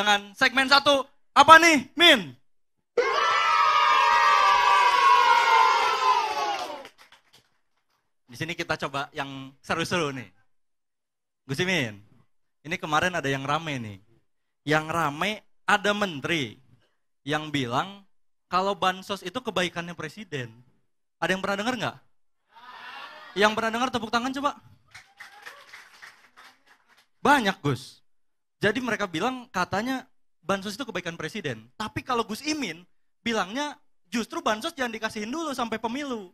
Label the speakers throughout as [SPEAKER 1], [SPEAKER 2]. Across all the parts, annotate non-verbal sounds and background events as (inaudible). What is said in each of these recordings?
[SPEAKER 1] dengan segmen satu. Apa nih, Min? Di sini kita coba yang seru-seru nih. Gus Min, ini kemarin ada yang rame nih. Yang rame ada menteri yang bilang kalau bansos itu kebaikannya presiden. Ada yang pernah dengar nggak? Yang pernah dengar tepuk tangan coba. Banyak Gus. Jadi mereka bilang katanya bansos itu kebaikan presiden. Tapi kalau Gus Imin bilangnya justru bansos jangan dikasihin dulu sampai pemilu.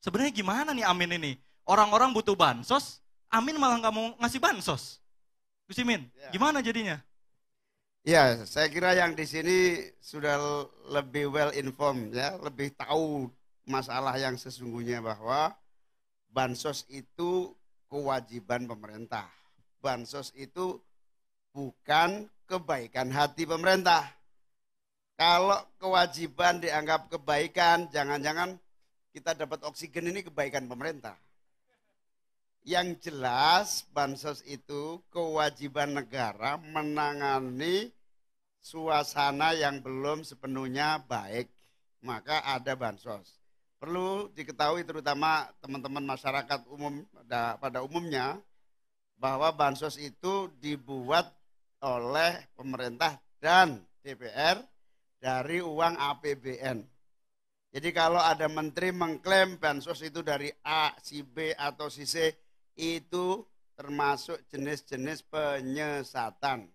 [SPEAKER 1] Sebenarnya gimana nih Amin ini? Orang-orang butuh
[SPEAKER 2] bansos, Amin malah nggak mau ngasih bansos. Gus Imin, ya. gimana jadinya? Ya, saya kira yang di sini sudah lebih well informed ya, lebih tahu masalah yang sesungguhnya bahwa bansos itu kewajiban pemerintah. Bansos itu bukan kebaikan hati pemerintah. Kalau kewajiban dianggap kebaikan, jangan-jangan kita dapat oksigen ini kebaikan pemerintah. Yang jelas bansos itu kewajiban negara menangani suasana yang belum sepenuhnya baik, maka ada bansos. Perlu diketahui terutama teman-teman masyarakat umum pada, pada umumnya bahwa bansos itu dibuat oleh pemerintah dan DPR dari uang APBN. Jadi kalau ada menteri mengklaim bansos itu dari A, C, B atau C, C itu termasuk jenis-jenis penyesatan.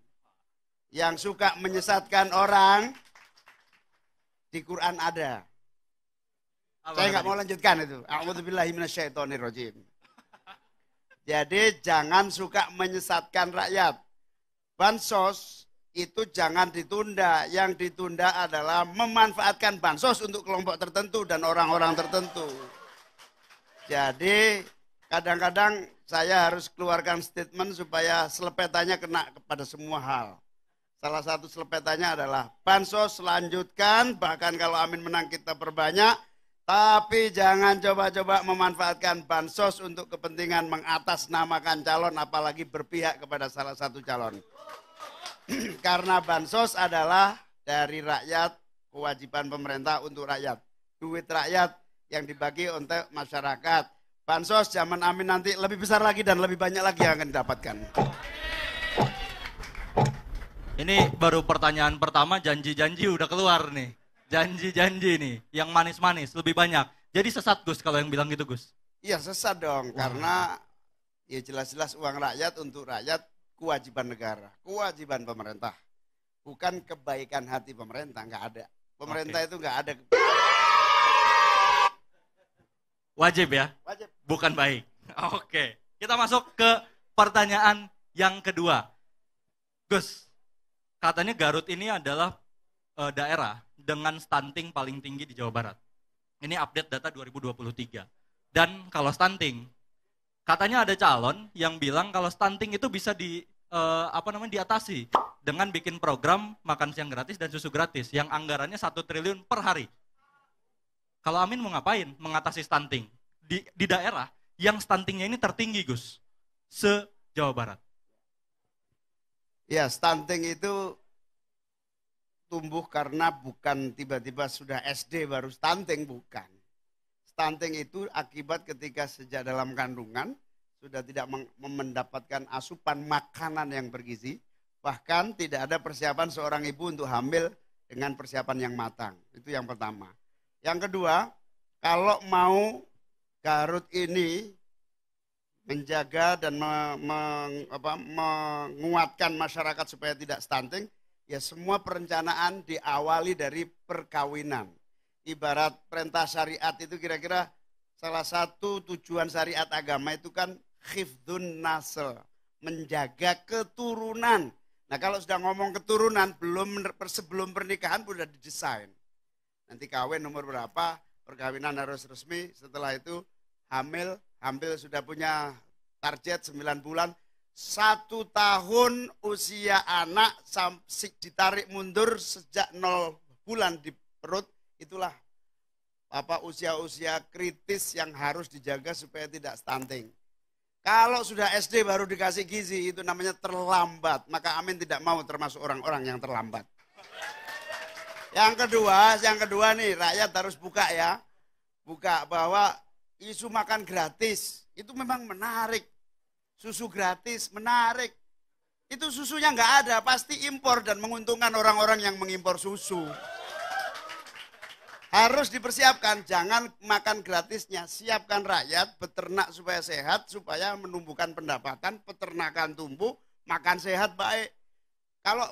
[SPEAKER 2] Yang suka menyesatkan orang di Quran ada. Apa Saya nggak mau lanjutkan itu. A'udzubillahiminasyaitonirrojim. Jadi jangan suka menyesatkan rakyat bansos itu jangan ditunda. Yang ditunda adalah memanfaatkan bansos untuk kelompok tertentu dan orang-orang tertentu. Jadi kadang-kadang saya harus keluarkan statement supaya selepetannya kena kepada semua hal. Salah satu selepetannya adalah bansos lanjutkan, bahkan kalau Amin menang kita perbanyak, tapi jangan coba-coba memanfaatkan bansos untuk kepentingan mengatasnamakan calon, apalagi berpihak kepada salah satu calon. (clears throat) Karena bansos adalah dari rakyat, kewajiban pemerintah untuk rakyat. Duit rakyat yang dibagi untuk masyarakat. Bansos zaman Amin nanti lebih besar lagi dan lebih banyak lagi yang akan didapatkan.
[SPEAKER 1] Ini baru pertanyaan pertama, janji-janji udah keluar nih. Janji-janji nih, yang manis-manis lebih banyak. Jadi sesat Gus kalau yang bilang gitu Gus?
[SPEAKER 2] Iya sesat dong, karena ya jelas-jelas uang rakyat untuk rakyat kewajiban negara, kewajiban pemerintah. Bukan kebaikan hati pemerintah, nggak ada. Pemerintah okay. itu nggak ada.
[SPEAKER 1] Wajib ya? Wajib. Bukan baik. (laughs) Oke. Kita masuk ke pertanyaan yang kedua. Gus, katanya Garut ini adalah e, daerah dengan stunting paling tinggi di Jawa Barat. Ini update data 2023. Dan kalau stunting, Katanya ada calon yang bilang kalau stunting itu bisa di uh, apa namanya diatasi dengan bikin program makan siang gratis dan susu gratis yang anggarannya satu triliun per hari. Kalau Amin mau ngapain? Mengatasi stunting di, di daerah yang stuntingnya ini tertinggi, Gus, se Jawa Barat.
[SPEAKER 2] Ya, stunting itu tumbuh karena bukan tiba-tiba sudah SD baru stunting, bukan. Stunting itu akibat ketika sejak dalam kandungan sudah tidak mendapatkan asupan makanan yang bergizi, bahkan tidak ada persiapan seorang ibu untuk hamil dengan persiapan yang matang. Itu yang pertama. Yang kedua, kalau mau Garut ini menjaga dan me, apa, menguatkan masyarakat supaya tidak stunting, ya semua perencanaan diawali dari perkawinan ibarat perintah syariat itu kira-kira salah satu tujuan syariat agama itu kan khifdun nasl, menjaga keturunan. Nah kalau sudah ngomong keturunan, belum sebelum pernikahan sudah didesain. Nanti kawin nomor berapa, perkawinan harus resmi, setelah itu hamil, hamil sudah punya target 9 bulan, satu tahun usia anak ditarik mundur sejak nol bulan di perut itulah apa usia-usia kritis yang harus dijaga supaya tidak stunting. Kalau sudah SD baru dikasih gizi itu namanya terlambat, maka Amin tidak mau termasuk orang-orang yang terlambat. Yang kedua, yang kedua nih rakyat harus buka ya. Buka bahwa isu makan gratis itu memang menarik. Susu gratis menarik. Itu susunya nggak ada, pasti impor dan menguntungkan orang-orang yang mengimpor susu. Harus dipersiapkan, jangan makan gratisnya. Siapkan rakyat, peternak supaya sehat, supaya menumbuhkan pendapatan, peternakan tumbuh, makan sehat baik. Kalau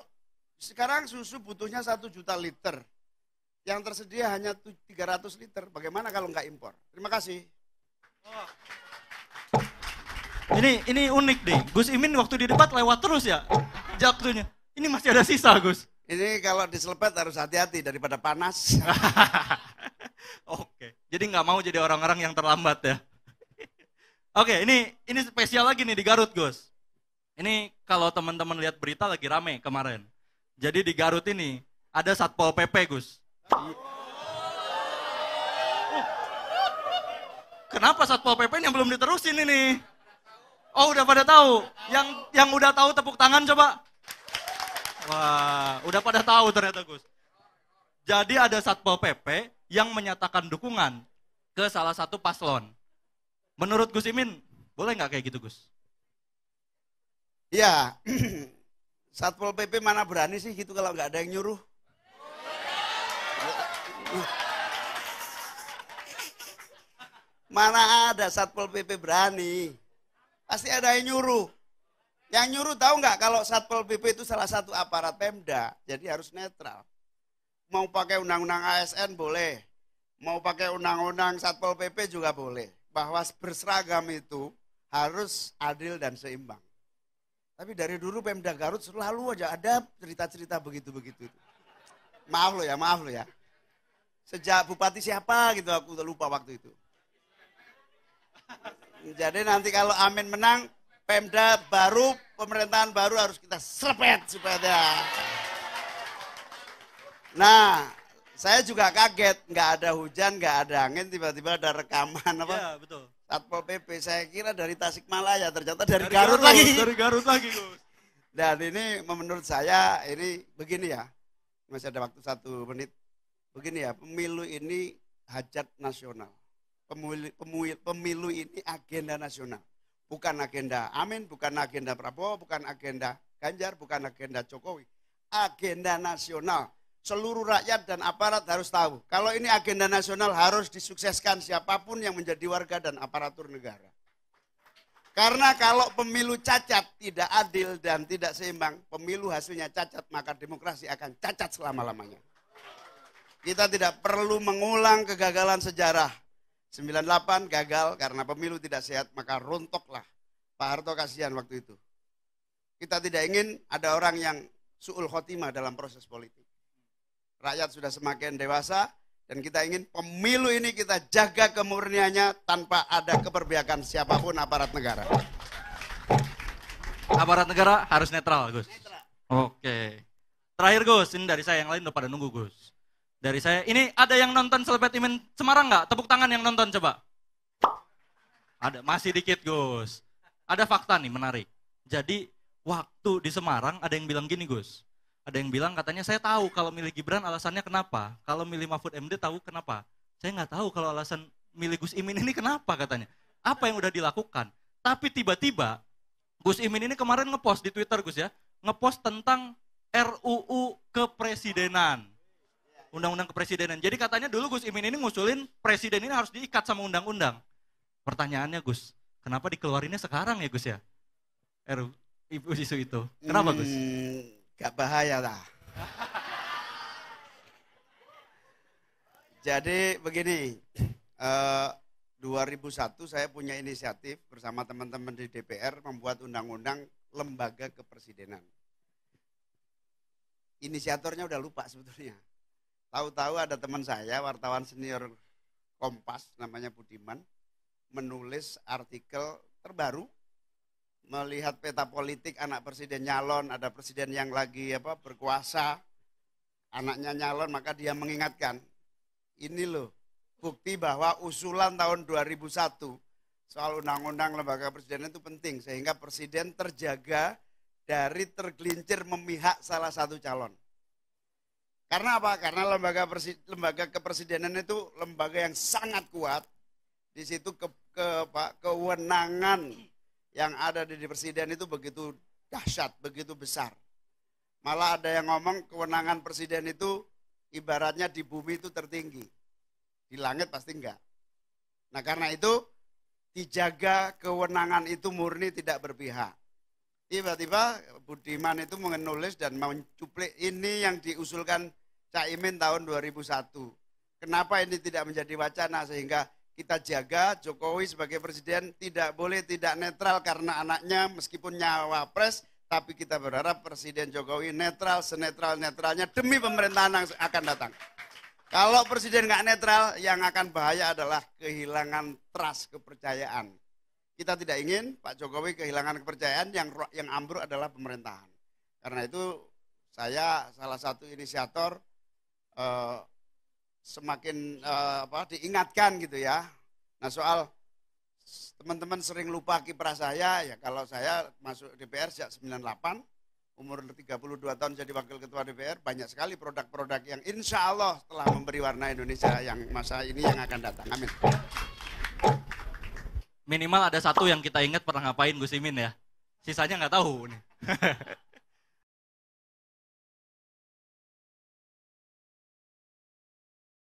[SPEAKER 2] sekarang susu butuhnya satu juta liter, yang tersedia hanya 300 liter. Bagaimana kalau nggak impor? Terima kasih. Oh. Ini ini unik deh. Gus Imin waktu di debat lewat terus ya jatuhnya. Ini masih ada sisa Gus. Ini kalau diselepet harus hati-hati daripada panas. (laughs) Oke,
[SPEAKER 1] jadi nggak mau jadi orang-orang yang terlambat ya.
[SPEAKER 2] (laughs) Oke, ini
[SPEAKER 1] ini spesial lagi nih di Garut, Gus. Ini kalau teman-teman lihat berita lagi rame kemarin. Jadi di Garut ini ada Satpol PP, Gus. Oh. Kenapa Satpol PP yang belum diterusin ini? Oh, udah pada tahu. Yang yang udah tahu tepuk tangan coba. Wah, udah pada tahu ternyata Gus. Jadi ada Satpol PP yang menyatakan dukungan ke salah satu paslon. Menurut Gus Imin, boleh nggak kayak gitu Gus?
[SPEAKER 2] Ya, (clears throat) Satpol PP mana berani sih gitu kalau nggak ada yang nyuruh. Mana ada Satpol PP berani? Pasti ada yang nyuruh. Yang nyuruh tahu nggak kalau Satpol PP itu salah satu aparat Pemda, jadi harus netral. Mau pakai undang-undang ASN boleh, mau pakai undang-undang Satpol PP juga boleh. Bahwa berseragam itu harus adil dan seimbang. Tapi dari dulu Pemda Garut selalu aja ada cerita-cerita begitu-begitu. Maaf lo ya, maaf lo ya. Sejak bupati siapa gitu aku udah lupa waktu itu. Jadi nanti kalau Amin menang, Pemda baru, pemerintahan baru harus kita serpet supaya Nah, saya juga kaget, nggak ada hujan, nggak ada angin, tiba-tiba ada rekaman apa? Ya, betul. Satpol PP, saya kira dari Tasikmalaya, ternyata dari, dari Garut, Garut lagi. Dari Garut lagi, Gus. Dan ini menurut saya ini begini ya, masih ada waktu satu menit. Begini ya, pemilu ini hajat nasional. Pemilu, pemilu, pemilu ini agenda nasional bukan agenda Amin, bukan agenda Prabowo, bukan agenda Ganjar, bukan agenda Jokowi. Agenda nasional. Seluruh rakyat dan aparat harus tahu. Kalau ini agenda nasional harus disukseskan siapapun yang menjadi warga dan aparatur negara. Karena kalau pemilu cacat, tidak adil dan tidak seimbang, pemilu hasilnya cacat, maka demokrasi akan cacat selama-lamanya. Kita tidak perlu mengulang kegagalan sejarah 98 gagal karena pemilu tidak sehat, maka rontoklah. Pak Harto kasihan waktu itu. Kita tidak ingin ada orang yang su'ul khotimah dalam proses politik. Rakyat sudah semakin dewasa dan kita ingin pemilu ini kita jaga kemurniannya tanpa ada keperbiakan siapapun aparat negara.
[SPEAKER 1] Aparat negara harus netral, Gus. Netral. Oke. Terakhir Gus, ini dari saya yang lain udah pada nunggu Gus dari saya. Ini ada yang nonton Selepet Imin Semarang nggak? Tepuk tangan yang nonton coba. Ada, masih dikit Gus. Ada fakta nih menarik. Jadi waktu di Semarang ada yang bilang gini Gus. Ada yang bilang katanya saya tahu kalau milih Gibran alasannya kenapa. Kalau milih Mahfud MD tahu kenapa. Saya nggak tahu kalau alasan milih Gus Imin ini kenapa katanya. Apa yang udah dilakukan. Tapi tiba-tiba Gus Imin ini kemarin ngepost di Twitter Gus ya. Ngepost tentang RUU kepresidenan undang-undang kepresidenan. Jadi katanya dulu Gus Imin ini ngusulin presiden ini harus diikat sama undang-undang. Pertanyaannya Gus, kenapa dikeluarinnya sekarang ya Gus ya? Er, ibu isu itu. Kenapa hmm, Gus?
[SPEAKER 2] Gak bahaya lah. Jadi begini, uh, eh, 2001 saya punya inisiatif bersama teman-teman di DPR membuat undang-undang lembaga kepresidenan. Inisiatornya udah lupa sebetulnya. Tahu-tahu ada teman saya, wartawan senior Kompas namanya Budiman, menulis artikel terbaru melihat peta politik anak presiden nyalon, ada presiden yang lagi apa berkuasa, anaknya nyalon maka dia mengingatkan ini loh bukti bahwa usulan tahun 2001 soal undang-undang lembaga presiden itu penting sehingga presiden terjaga dari tergelincir memihak salah satu calon. Karena apa? Karena lembaga lembaga kepresidenan itu lembaga yang sangat kuat. Di situ ke, ke apa, kewenangan yang ada di presiden itu begitu dahsyat, begitu besar. Malah ada yang ngomong kewenangan presiden itu ibaratnya di bumi itu tertinggi. Di langit pasti enggak. Nah karena itu dijaga kewenangan itu murni tidak berpihak. Tiba-tiba Budiman itu menulis dan mencuplik ini yang diusulkan Caimin tahun 2001. Kenapa ini tidak menjadi wacana sehingga kita jaga Jokowi sebagai presiden tidak boleh tidak netral karena anaknya meskipun nyawa pres tapi kita berharap Presiden Jokowi netral senetral-netralnya demi pemerintahan yang akan datang. Kalau presiden nggak netral, yang akan bahaya adalah kehilangan trust kepercayaan. Kita tidak ingin Pak Jokowi kehilangan kepercayaan yang yang ambruk adalah pemerintahan. Karena itu saya salah satu inisiator Eh, semakin uh, apa diingatkan gitu ya. Nah soal teman-teman sering lupa kiprah saya ya kalau saya masuk DPR sejak 98 umur 32 tahun jadi wakil ketua DPR banyak sekali produk-produk yang insya Allah telah memberi warna Indonesia yang masa ini yang akan datang amin
[SPEAKER 1] minimal ada satu yang kita ingat pernah ngapain Gus Imin ya sisanya nggak tahu nih (laughs)